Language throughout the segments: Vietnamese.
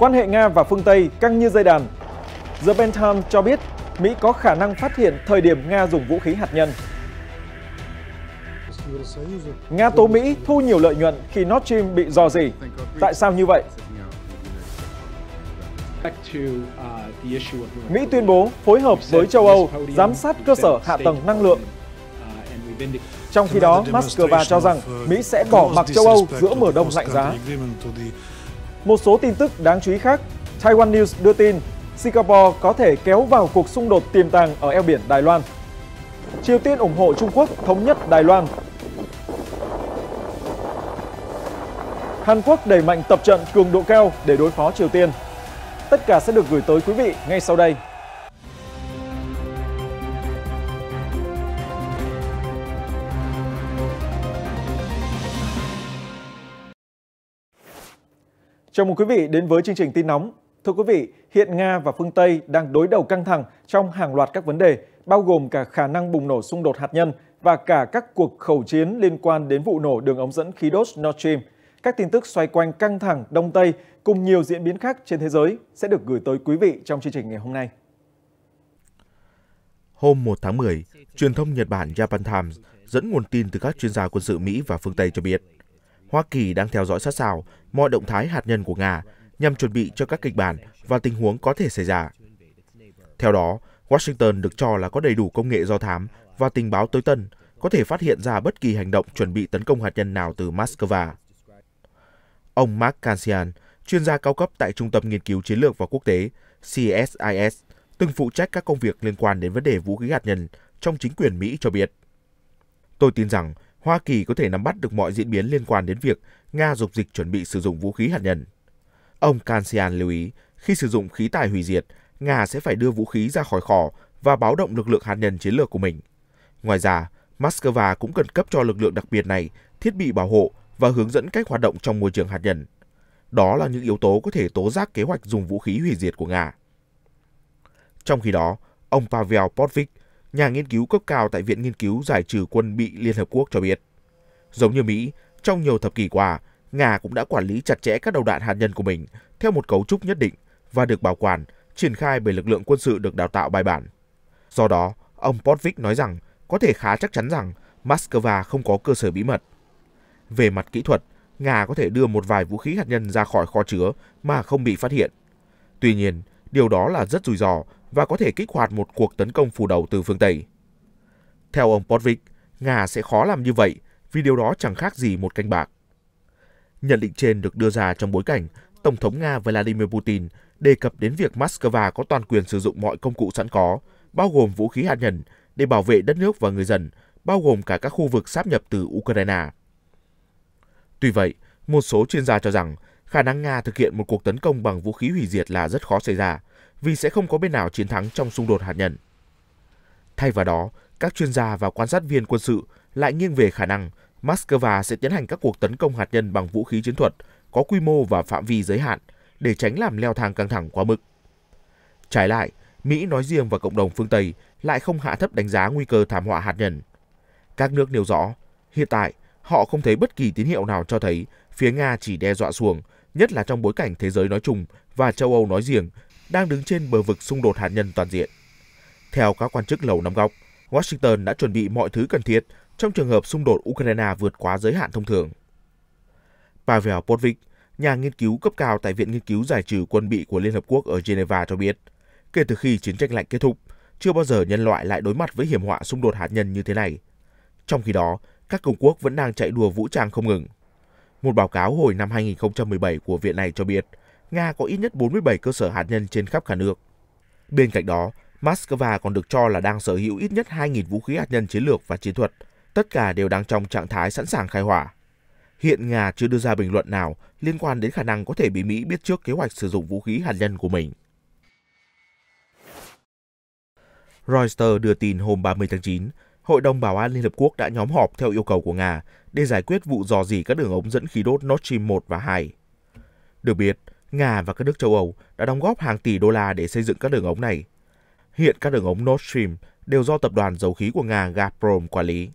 Quan hệ Nga và phương Tây căng như dây đàn. The Pentagon cho biết Mỹ có khả năng phát hiện thời điểm Nga dùng vũ khí hạt nhân. Nga tố Mỹ thu nhiều lợi nhuận khi Nord Stream bị dò dỉ. Tại sao như vậy? Mỹ tuyên bố phối hợp với châu Âu giám sát cơ sở hạ tầng năng lượng. Trong khi đó, Moscow cho rằng Mỹ sẽ bỏ mặc châu Âu giữa mùa đông lạnh giá. Một số tin tức đáng chú ý khác, Taiwan News đưa tin Singapore có thể kéo vào cuộc xung đột tiềm tàng ở eo biển Đài Loan. Triều Tiên ủng hộ Trung Quốc thống nhất Đài Loan. Hàn Quốc đẩy mạnh tập trận cường độ cao để đối phó Triều Tiên. Tất cả sẽ được gửi tới quý vị ngay sau đây Chào mừng quý vị đến với chương trình tin nóng. Thưa quý vị, hiện Nga và phương Tây đang đối đầu căng thẳng trong hàng loạt các vấn đề, bao gồm cả khả năng bùng nổ xung đột hạt nhân và cả các cuộc khẩu chiến liên quan đến vụ nổ đường ống dẫn khí đốt Nord Stream. Các tin tức xoay quanh căng thẳng Đông Tây cùng nhiều diễn biến khác trên thế giới sẽ được gửi tới quý vị trong chương trình ngày hôm nay. Hôm 1 tháng 10, truyền thông Nhật Bản Japan Times dẫn nguồn tin từ các chuyên gia quân sự Mỹ và phương Tây cho biết, Hoa Kỳ đang theo dõi sát sao mọi động thái hạt nhân của Nga nhằm chuẩn bị cho các kịch bản và tình huống có thể xảy ra. Theo đó, Washington được cho là có đầy đủ công nghệ do thám và tình báo tối tân có thể phát hiện ra bất kỳ hành động chuẩn bị tấn công hạt nhân nào từ Moscow. Ông Mark Kansian, chuyên gia cao cấp tại Trung tâm Nghiên cứu Chiến lược và Quốc tế CSIS, từng phụ trách các công việc liên quan đến vấn đề vũ khí hạt nhân trong chính quyền Mỹ cho biết. Tôi tin rằng Hoa Kỳ có thể nắm bắt được mọi diễn biến liên quan đến việc Nga dục dịch chuẩn bị sử dụng vũ khí hạt nhân. Ông Kansian lưu ý, khi sử dụng khí tài hủy diệt, Nga sẽ phải đưa vũ khí ra khỏi kho và báo động lực lượng hạt nhân chiến lược của mình. Ngoài ra, Moscow cũng cần cấp cho lực lượng đặc biệt này thiết bị bảo hộ và hướng dẫn cách hoạt động trong môi trường hạt nhân. Đó là những yếu tố có thể tố giác kế hoạch dùng vũ khí hủy diệt của Nga. Trong khi đó, ông Pavel Potvik, nhà nghiên cứu cấp cao tại Viện Nghiên cứu Giải trừ quân bị Liên Hợp Quốc cho biết. Giống như Mỹ, trong nhiều thập kỷ qua, Nga cũng đã quản lý chặt chẽ các đầu đạn hạt nhân của mình theo một cấu trúc nhất định và được bảo quản, triển khai bởi lực lượng quân sự được đào tạo bài bản. Do đó, ông Potvik nói rằng có thể khá chắc chắn rằng Moscow không có cơ sở bí mật. Về mặt kỹ thuật, Nga có thể đưa một vài vũ khí hạt nhân ra khỏi kho chứa mà không bị phát hiện. Tuy nhiên, điều đó là rất rủi ro và có thể kích hoạt một cuộc tấn công phủ đầu từ phương Tây. Theo ông Potvik, Nga sẽ khó làm như vậy vì điều đó chẳng khác gì một canh bạc. Nhận định trên được đưa ra trong bối cảnh Tổng thống Nga Vladimir Putin đề cập đến việc Moscow có toàn quyền sử dụng mọi công cụ sẵn có, bao gồm vũ khí hạt nhân, để bảo vệ đất nước và người dân, bao gồm cả các khu vực sáp nhập từ Ukraine. Tuy vậy, một số chuyên gia cho rằng khả năng Nga thực hiện một cuộc tấn công bằng vũ khí hủy diệt là rất khó xảy ra, vì sẽ không có bên nào chiến thắng trong xung đột hạt nhân. Thay vào đó, các chuyên gia và quan sát viên quân sự lại nghiêng về khả năng Moscow sẽ tiến hành các cuộc tấn công hạt nhân bằng vũ khí chiến thuật có quy mô và phạm vi giới hạn để tránh làm leo thang căng thẳng quá mức. Trái lại, Mỹ nói riêng và cộng đồng phương Tây lại không hạ thấp đánh giá nguy cơ thảm họa hạt nhân. Các nước nêu rõ, hiện tại họ không thấy bất kỳ tín hiệu nào cho thấy phía Nga chỉ đe dọa xuồng, nhất là trong bối cảnh thế giới nói chung và châu Âu nói riêng đang đứng trên bờ vực xung đột hạt nhân toàn diện. Theo các quan chức lầu năm góc, Washington đã chuẩn bị mọi thứ cần thiết trong trường hợp xung đột Ukraine vượt quá giới hạn thông thường. Pavel Potvik, nhà nghiên cứu cấp cao tại Viện Nghiên cứu Giải trừ quân bị của Liên Hợp Quốc ở Geneva cho biết, kể từ khi chiến tranh lạnh kết thúc, chưa bao giờ nhân loại lại đối mặt với hiểm họa xung đột hạt nhân như thế này. Trong khi đó, các cường quốc vẫn đang chạy đua vũ trang không ngừng. Một báo cáo hồi năm 2017 của viện này cho biết, Nga có ít nhất 47 cơ sở hạt nhân trên khắp cả nước. Bên cạnh đó, Moscow còn được cho là đang sở hữu ít nhất 2.000 vũ khí hạt nhân chiến lược và chiến thuật, tất cả đều đang trong trạng thái sẵn sàng khai hỏa. Hiện Nga chưa đưa ra bình luận nào liên quan đến khả năng có thể bị Mỹ biết trước kế hoạch sử dụng vũ khí hạt nhân của mình. Reuters đưa tin hôm 30 tháng 9, Hội đồng Bảo an Liên Hợp Quốc đã nhóm họp theo yêu cầu của Nga để giải quyết vụ dò dỉ các đường ống dẫn khí đốt Nord Stream 1 và 2. Được biết, Nga và các nước châu Âu đã đóng góp hàng tỷ đô la để xây dựng các đường ống này. Hiện các đường ống Nord Stream đều do tập đoàn dầu khí của Nga Gazprom quản lý.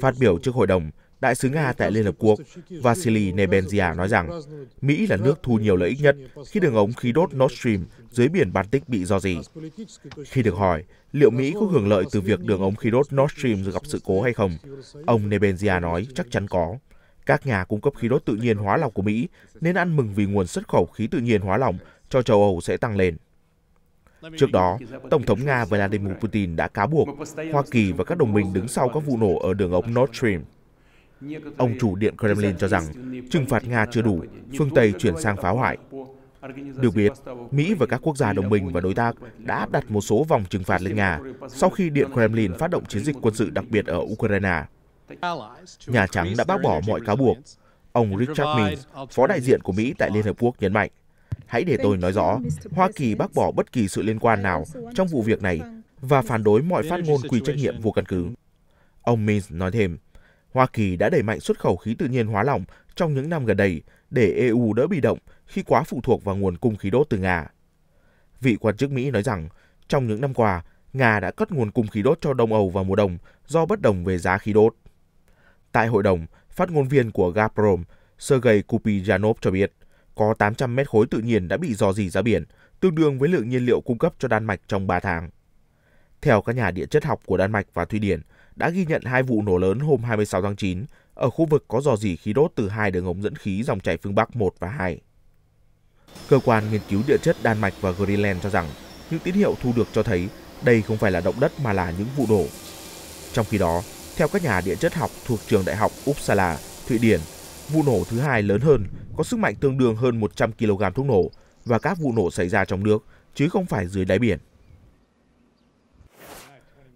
Phát biểu trước hội đồng, Đại sứ Nga tại Liên Hợp Quốc Vasily Nebenzia nói rằng Mỹ là nước thu nhiều lợi ích nhất khi đường ống khí đốt Nord Stream dưới biển Baltic bị do gì. Khi được hỏi liệu Mỹ có hưởng lợi từ việc đường ống khí đốt Nord Stream gặp sự cố hay không, ông Nebenzia nói chắc chắn có. Các nhà cung cấp khí đốt tự nhiên hóa lỏng của Mỹ nên ăn mừng vì nguồn xuất khẩu khí tự nhiên hóa lỏng cho châu Âu sẽ tăng lên. Trước đó, Tổng thống Nga Vladimir Putin đã cáo buộc Hoa Kỳ và các đồng minh đứng sau các vụ nổ ở đường ống Nord Stream. Ông chủ Điện Kremlin cho rằng trừng phạt Nga chưa đủ, phương Tây chuyển sang phá hoại. Được biết, Mỹ và các quốc gia đồng minh và đối tác đã áp đặt một số vòng trừng phạt lên Nga sau khi Điện Kremlin phát động chiến dịch quân sự đặc biệt ở Ukraine. Nhà Trắng đã bác bỏ mọi cáo buộc. Ông Richard Means, phó đại diện của Mỹ tại Liên Hợp Quốc nhấn mạnh, hãy để tôi nói rõ, Hoa Kỳ bác bỏ bất kỳ sự liên quan nào trong vụ việc này và phản đối mọi phát ngôn quy trách nhiệm vô căn cứ. Ông Means nói thêm, Hoa Kỳ đã đẩy mạnh xuất khẩu khí tự nhiên hóa lỏng trong những năm gần đây để EU đỡ bị động khi quá phụ thuộc vào nguồn cung khí đốt từ Nga. Vị quan chức Mỹ nói rằng, trong những năm qua, Nga đã cất nguồn cung khí đốt cho Đông Âu vào mùa đông do bất đồng về giá khí đốt. Tại hội đồng, phát ngôn viên của Gazprom, Sergei Kupijanov cho biết, có 800 mét khối tự nhiên đã bị dò dỉ ra biển, tương đương với lượng nhiên liệu cung cấp cho Đan Mạch trong 3 tháng. Theo các nhà địa chất học của Đan Mạch và Thụy Điển, đã ghi nhận hai vụ nổ lớn hôm 26 tháng 9 ở khu vực có dò dỉ khí đốt từ hai đường ống dẫn khí dòng chảy phương Bắc 1 và 2. Cơ quan nghiên cứu địa chất Đan Mạch và Greenland cho rằng những tín hiệu thu được cho thấy đây không phải là động đất mà là những vụ nổ. Trong khi đó, theo các nhà địa chất học thuộc trường đại học Uppsala, Thụy Điển, vụ nổ thứ hai lớn hơn có sức mạnh tương đương hơn 100 kg thuốc nổ và các vụ nổ xảy ra trong nước chứ không phải dưới đáy biển.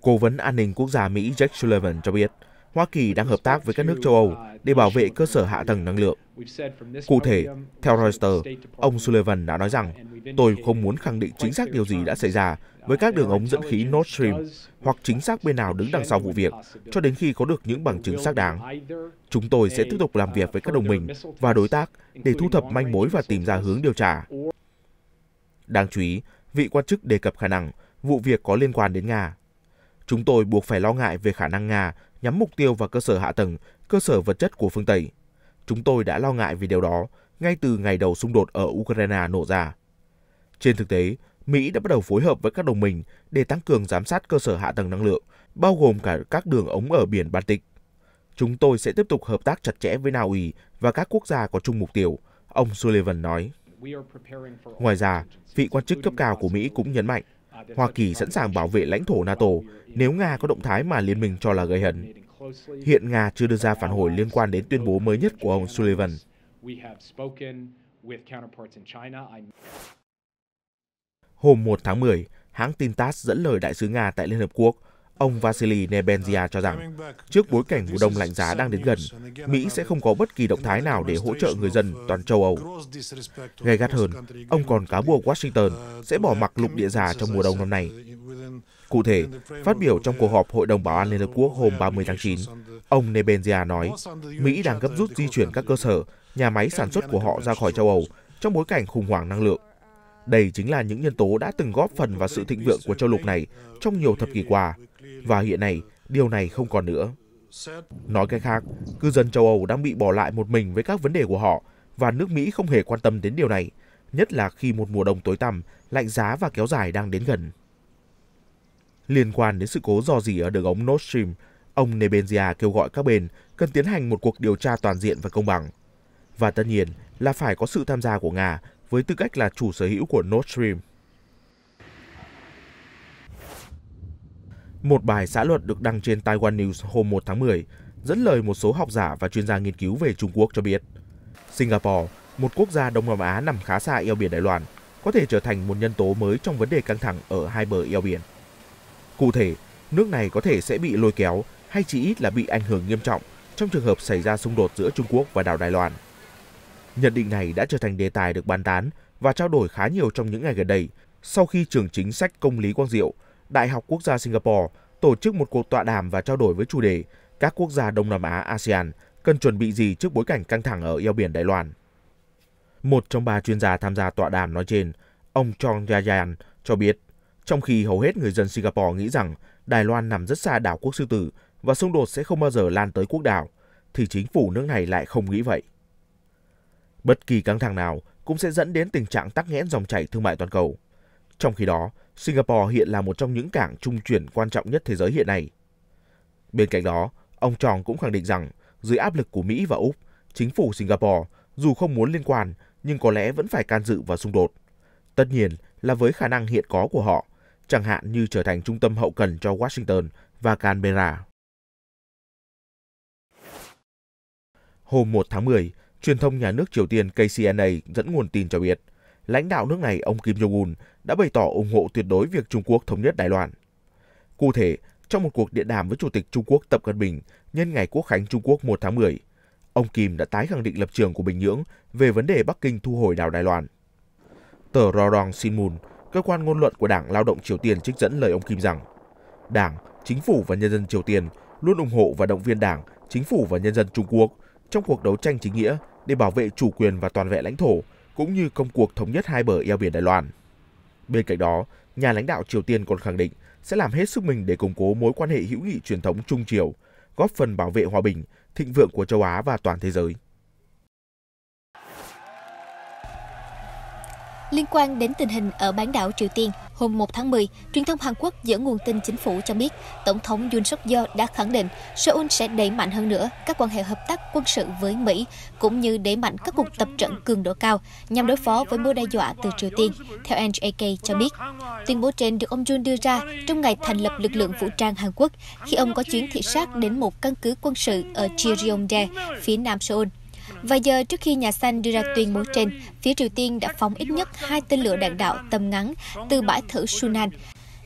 Cố vấn an ninh quốc gia Mỹ Jack Sullivan cho biết, Hoa Kỳ đang hợp tác với các nước châu Âu để bảo vệ cơ sở hạ tầng năng lượng. Cụ thể, theo Reuters, ông Sullivan đã nói rằng, tôi không muốn khẳng định chính xác điều gì đã xảy ra với các đường ống dẫn khí Nord Stream hoặc chính xác bên nào đứng đằng sau vụ việc cho đến khi có được những bằng chứng xác đáng. Chúng tôi sẽ tiếp tục làm việc với các đồng minh và đối tác để thu thập manh mối và tìm ra hướng điều tra. Đáng chú ý, vị quan chức đề cập khả năng vụ việc có liên quan đến Nga. Chúng tôi buộc phải lo ngại về khả năng Nga nhắm mục tiêu vào cơ sở hạ tầng, cơ sở vật chất của phương Tây. Chúng tôi đã lo ngại vì điều đó ngay từ ngày đầu xung đột ở Ukraine nổ ra. Trên thực tế, Mỹ đã bắt đầu phối hợp với các đồng minh để tăng cường giám sát cơ sở hạ tầng năng lượng, bao gồm cả các đường ống ở biển Baltic. Chúng tôi sẽ tiếp tục hợp tác chặt chẽ với Na Uy và các quốc gia có chung mục tiêu, ông Sullivan nói. Ngoài ra, vị quan chức cấp cao của Mỹ cũng nhấn mạnh Hoa Kỳ sẵn sàng bảo vệ lãnh thổ NATO nếu Nga có động thái mà liên minh cho là gây hấn. Hiện Nga chưa đưa ra phản hồi liên quan đến tuyên bố mới nhất của ông Sullivan. Hôm 1 tháng 10, hãng tin TASS dẫn lời đại sứ Nga tại Liên Hợp Quốc Ông Vasily Nebenzia cho rằng, trước bối cảnh mùa đông lạnh giá đang đến gần, Mỹ sẽ không có bất kỳ động thái nào để hỗ trợ người dân toàn châu Âu. Gây gắt hơn, ông còn cáo buộc Washington sẽ bỏ mặc lục địa già trong mùa đông năm nay. Cụ thể, phát biểu trong cuộc họp Hội đồng Bảo an Liên Hợp Quốc hôm 30 tháng 9, ông Nebenzia nói Mỹ đang gấp rút di chuyển các cơ sở, nhà máy sản xuất của họ ra khỏi châu Âu trong bối cảnh khủng hoảng năng lượng. Đây chính là những nhân tố đã từng góp phần vào sự thịnh vượng của châu lục này trong nhiều thập kỷ qua và hiện nay điều này không còn nữa. Nói cách khác, cư dân châu Âu đang bị bỏ lại một mình với các vấn đề của họ và nước Mỹ không hề quan tâm đến điều này, nhất là khi một mùa đông tối tăm, lạnh giá và kéo dài đang đến gần. Liên quan đến sự cố dò dỉ ở đường ống Nord Stream, ông Nebenzia kêu gọi các bên cần tiến hành một cuộc điều tra toàn diện và công bằng. Và tất nhiên là phải có sự tham gia của Nga với tư cách là chủ sở hữu của Nord Stream. Một bài xã luận được đăng trên Taiwan News hôm 1 tháng 10 dẫn lời một số học giả và chuyên gia nghiên cứu về Trung Quốc cho biết, Singapore, một quốc gia Đông Nam Á nằm khá xa eo biển Đài Loan, có thể trở thành một nhân tố mới trong vấn đề căng thẳng ở hai bờ eo biển. Cụ thể, nước này có thể sẽ bị lôi kéo hay chỉ ít là bị ảnh hưởng nghiêm trọng trong trường hợp xảy ra xung đột giữa Trung Quốc và đảo Đài Loan. Nhận định này đã trở thành đề tài được bàn tán và trao đổi khá nhiều trong những ngày gần đây sau khi trưởng chính sách công lý Quang Diệu – Đại học Quốc gia Singapore tổ chức một cuộc tọa đàm và trao đổi với chủ đề các quốc gia Đông Nam Á ASEAN cần chuẩn bị gì trước bối cảnh căng thẳng ở eo biển Đài Loan. Một trong ba chuyên gia tham gia tọa đàm nói trên, ông Chong Yayan cho biết, trong khi hầu hết người dân Singapore nghĩ rằng Đài Loan nằm rất xa đảo quốc sư tử và xung đột sẽ không bao giờ lan tới quốc đảo, thì chính phủ nước này lại không nghĩ vậy. Bất kỳ căng thẳng nào cũng sẽ dẫn đến tình trạng tắc nghẽn dòng chảy thương mại toàn cầu. Trong khi đó, Singapore hiện là một trong những cảng trung chuyển quan trọng nhất thế giới hiện nay. Bên cạnh đó, ông Tròn cũng khẳng định rằng dưới áp lực của Mỹ và Úc, chính phủ Singapore dù không muốn liên quan nhưng có lẽ vẫn phải can dự vào xung đột. Tất nhiên là với khả năng hiện có của họ, chẳng hạn như trở thành trung tâm hậu cần cho Washington và Canberra. Hôm 1 tháng 10, truyền thông nhà nước Triều Tiên KCNA dẫn nguồn tin cho biết – lãnh đạo nước này ông Kim Jong-un đã bày tỏ ủng hộ tuyệt đối việc Trung Quốc thống nhất Đài Loan. Cụ thể, trong một cuộc điện đàm với Chủ tịch Trung Quốc Tập Cận Bình nhân ngày Quốc khánh Trung Quốc 1 tháng 10, ông Kim đã tái khẳng định lập trường của Bình Nhưỡng về vấn đề Bắc Kinh thu hồi đảo Đài Loan. Tờ Rorong Sinmun, cơ quan ngôn luận của Đảng Lao động Triều Tiên trích dẫn lời ông Kim rằng Đảng, Chính phủ và nhân dân Triều Tiên luôn ủng hộ và động viên Đảng, Chính phủ và nhân dân Trung Quốc trong cuộc đấu tranh chính nghĩa để bảo vệ chủ quyền và toàn vẹn lãnh thổ cũng như công cuộc thống nhất hai bờ eo biển Đài Loan. Bên cạnh đó, nhà lãnh đạo Triều Tiên còn khẳng định sẽ làm hết sức mình để củng cố mối quan hệ hữu nghị truyền thống Trung Triều, góp phần bảo vệ hòa bình, thịnh vượng của châu Á và toàn thế giới. Liên quan đến tình hình ở bán đảo Triều Tiên – Hôm 1 tháng 10, truyền thông Hàn Quốc dẫn nguồn tin chính phủ cho biết Tổng thống Yoon suk yeol đã khẳng định Seoul sẽ đẩy mạnh hơn nữa các quan hệ hợp tác quân sự với Mỹ, cũng như đẩy mạnh các cuộc tập trận cường độ cao nhằm đối phó với mối đe dọa từ Triều Tiên, theo NJK cho biết. Tuyên bố trên được ông Yoon đưa ra trong ngày thành lập lực lượng vũ trang Hàn Quốc khi ông có chuyến thị sát đến một căn cứ quân sự ở Cheongdae, phía nam Seoul. Vài giờ trước khi Nhà Xanh đưa ra tuyên bố trên, phía Triều Tiên đã phóng ít nhất hai tên lửa đạn đạo tầm ngắn từ bãi thử Sunan.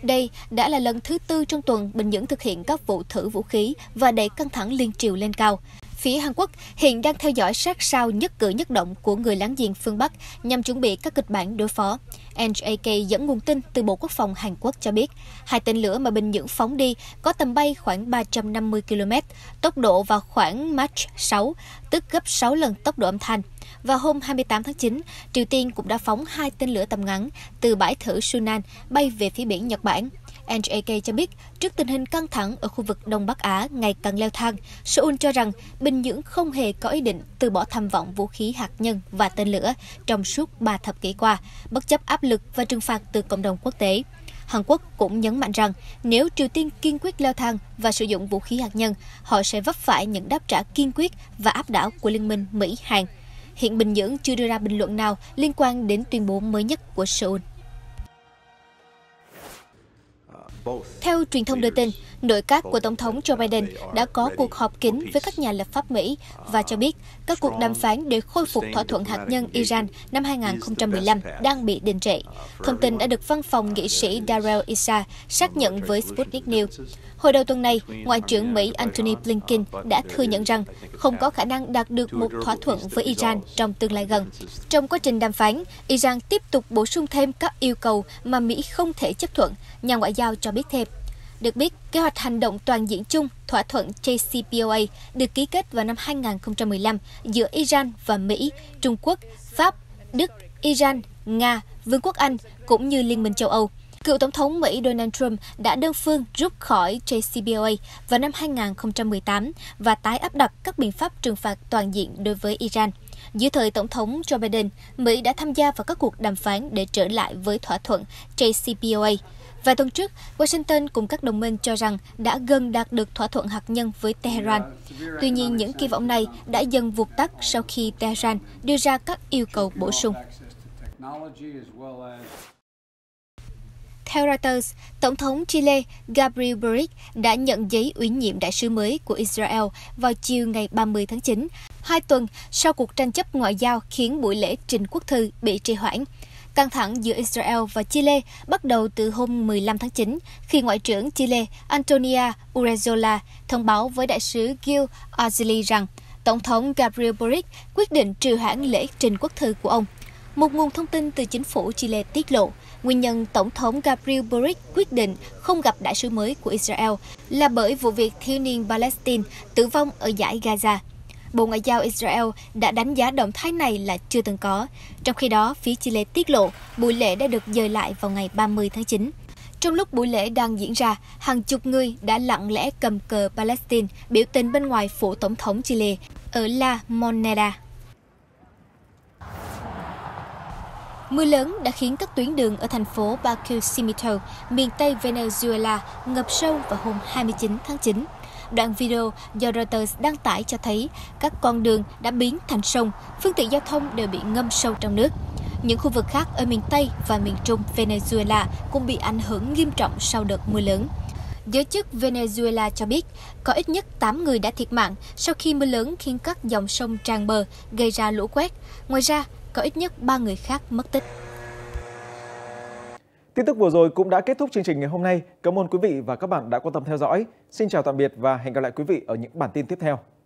Đây đã là lần thứ tư trong tuần Bình Nhưỡng thực hiện các vụ thử vũ khí và đẩy căng thẳng liên triều lên cao phía Hàn Quốc hiện đang theo dõi sát sao nhất cử nhất động của người láng giềng phương Bắc nhằm chuẩn bị các kịch bản đối phó. NJK dẫn nguồn tin từ Bộ Quốc phòng Hàn Quốc cho biết, hai tên lửa mà Bình Nhưỡng phóng đi có tầm bay khoảng 350 km, tốc độ vào khoảng Mach 6, tức gấp 6 lần tốc độ âm thanh. Và hôm 28 tháng 9, Triều Tiên cũng đã phóng hai tên lửa tầm ngắn từ bãi thử Sunan bay về phía biển Nhật Bản. NAK cho biết, trước tình hình căng thẳng ở khu vực Đông Bắc Á ngày càng leo thang, Seoul cho rằng Bình Nhưỡng không hề có ý định từ bỏ tham vọng vũ khí hạt nhân và tên lửa trong suốt 3 thập kỷ qua, bất chấp áp lực và trừng phạt từ cộng đồng quốc tế. Hàn Quốc cũng nhấn mạnh rằng nếu Triều Tiên kiên quyết leo thang và sử dụng vũ khí hạt nhân, họ sẽ vấp phải những đáp trả kiên quyết và áp đảo của Liên minh Mỹ-Hàn. Hiện Bình Nhưỡng chưa đưa ra bình luận nào liên quan đến tuyên bố mới nhất của Seoul. Theo truyền thông đưa tin, nội các của Tổng thống Joe Biden đã có cuộc họp kín với các nhà lập pháp Mỹ và cho biết các cuộc đàm phán để khôi phục thỏa thuận hạt nhân Iran năm 2015 đang bị đình trệ. Thông tin đã được văn phòng nghị sĩ Darrell Issa xác nhận với Sputnik News. Hồi đầu tuần này, Ngoại trưởng Mỹ Antony Blinken đã thừa nhận rằng không có khả năng đạt được một thỏa thuận với Iran trong tương lai gần. Trong quá trình đàm phán, Iran tiếp tục bổ sung thêm các yêu cầu mà Mỹ không thể chấp thuận, nhà ngoại giao cho biết thêm. Được biết, kế hoạch hành động toàn diện chung thỏa thuận JCPOA được ký kết vào năm 2015 giữa Iran và Mỹ, Trung Quốc, Pháp, Đức, Iran, Nga, Vương quốc Anh cũng như Liên minh châu Âu. Cựu Tổng thống Mỹ Donald Trump đã đơn phương rút khỏi JCPOA vào năm 2018 và tái áp đặt các biện pháp trừng phạt toàn diện đối với Iran. Dưới thời Tổng thống Joe Biden, Mỹ đã tham gia vào các cuộc đàm phán để trở lại với thỏa thuận JCPOA. Vài tuần trước, Washington cùng các đồng minh cho rằng đã gần đạt được thỏa thuận hạt nhân với Tehran. Tuy nhiên, những kỳ vọng này đã dần vụt tắt sau khi Tehran đưa ra các yêu cầu bổ sung. Theo Reuters, Tổng thống Chile Gabriel Boric đã nhận giấy ủy nhiệm đại sứ mới của Israel vào chiều ngày 30 tháng 9, hai tuần sau cuộc tranh chấp ngoại giao khiến buổi lễ trình quốc thư bị trì hoãn. Căng thẳng giữa Israel và Chile bắt đầu từ hôm 15 tháng 9 khi Ngoại trưởng Chile Antonia Urrezola thông báo với đại sứ Gil Azili rằng Tổng thống Gabriel Boric quyết định trì hoãn lễ trình quốc thư của ông. Một nguồn thông tin từ chính phủ Chile tiết lộ, Nguyên nhân Tổng thống Gabriel Boric quyết định không gặp đại sứ mới của Israel là bởi vụ việc thiếu niên Palestine tử vong ở giải Gaza. Bộ Ngoại giao Israel đã đánh giá động thái này là chưa từng có. Trong khi đó, phía Chile tiết lộ buổi lễ đã được dời lại vào ngày 30 tháng 9. Trong lúc buổi lễ đang diễn ra, hàng chục người đã lặng lẽ cầm cờ Palestine biểu tình bên ngoài phủ tổng thống Chile ở La Moneda. Mưa lớn đã khiến các tuyến đường ở thành phố Barquisimeto, miền Tây Venezuela ngập sâu vào hôm 29 tháng 9. Đoạn video do Reuters đăng tải cho thấy các con đường đã biến thành sông, phương tiện giao thông đều bị ngâm sâu trong nước. Những khu vực khác ở miền Tây và miền Trung Venezuela cũng bị ảnh hưởng nghiêm trọng sau đợt mưa lớn. Giới chức Venezuela cho biết có ít nhất 8 người đã thiệt mạng sau khi mưa lớn khiến các dòng sông tràn bờ, gây ra lũ quét. Ngoài ra, có ít nhất 3 người khác mất tích. Tin tức vừa rồi cũng đã kết thúc chương trình ngày hôm nay. Cảm ơn quý vị và các bạn đã quan tâm theo dõi. Xin chào tạm biệt và hẹn gặp lại quý vị ở những bản tin tiếp theo.